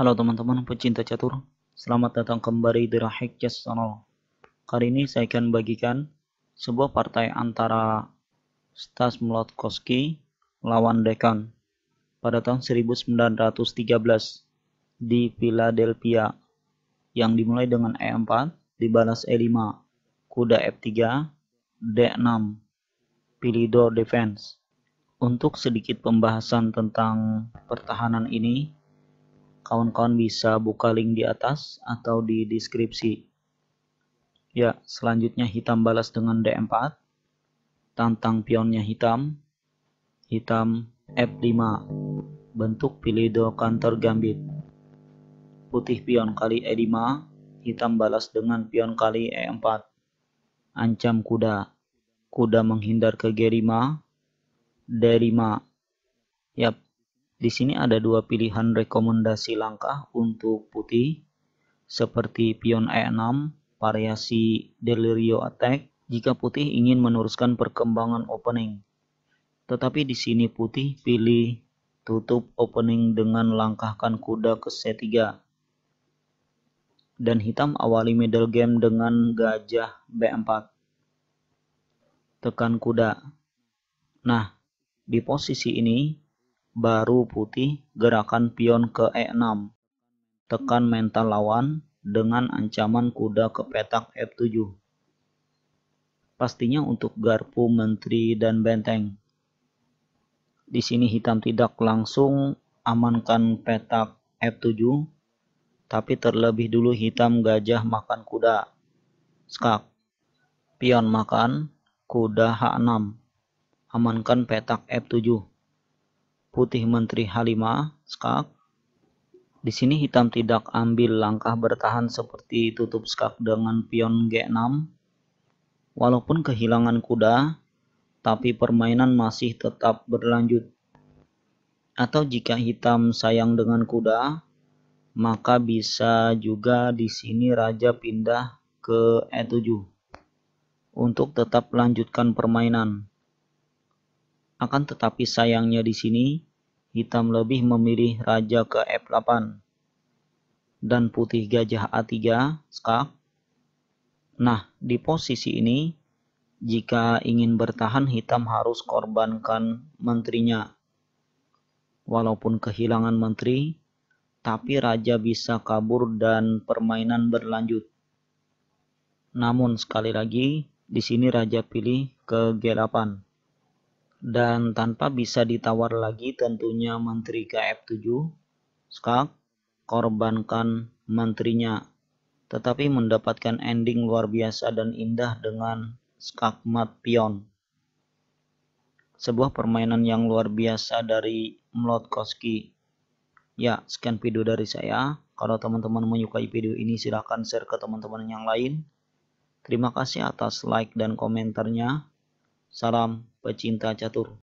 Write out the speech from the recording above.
Halo teman-teman pecinta catur, selamat datang kembali di Rahik Chess Channel. Kali ini saya akan bagikan sebuah partai antara Stas Mlodkowski lawan Dekan pada tahun 1913 di Philadelphia yang dimulai dengan E4, dibalas E5, kuda F3, e D6, Philidor Defense. Untuk sedikit pembahasan tentang pertahanan ini, kawan-kawan bisa buka link di atas atau di deskripsi. Ya, selanjutnya hitam balas dengan D4. Tantang pionnya hitam. Hitam F5. Bentuk pilido counter gambit. Putih pion kali E5. Hitam balas dengan pion kali E4. Ancam kuda. Kuda menghindar ke G5. D5. Yap, di sini ada dua pilihan rekomendasi langkah untuk putih seperti pion E6, variasi delirio attack jika putih ingin meneruskan perkembangan opening. Tetapi di sini putih pilih tutup opening dengan langkahkan kuda ke C3. Dan hitam awali middle game dengan gajah B4. Tekan kuda. Nah, di posisi ini baru putih gerakan pion ke E6. Tekan mental lawan dengan ancaman kuda ke petak F7. Pastinya untuk garpu, menteri, dan benteng. Di sini hitam tidak langsung amankan petak F7, tapi terlebih dulu hitam gajah makan kuda. Skak, pion makan, kuda H6, amankan petak F7 putih Menteri H5 Skak. Di sini hitam tidak ambil langkah bertahan seperti tutup Skak dengan pion G6. Walaupun kehilangan kuda, tapi permainan masih tetap berlanjut. Atau jika hitam sayang dengan kuda, maka bisa juga di sini raja pindah ke E7 untuk tetap lanjutkan permainan. Akan tetapi sayangnya di sini hitam lebih memilih raja ke F8 dan putih gajah A3 skak. Nah, di posisi ini jika ingin bertahan hitam harus korbankan menterinya. Walaupun kehilangan menteri, tapi raja bisa kabur dan permainan berlanjut. Namun sekali lagi, di sini raja pilih ke G8 dan tanpa bisa ditawar lagi tentunya menteri KF7 skak korbankan menterinya tetapi mendapatkan ending luar biasa dan indah dengan skakmat pion sebuah permainan yang luar biasa dari Mlotkowski ya sekian video dari saya kalau teman-teman menyukai video ini silahkan share ke teman-teman yang lain terima kasih atas like dan komentarnya Salam pecinta catur.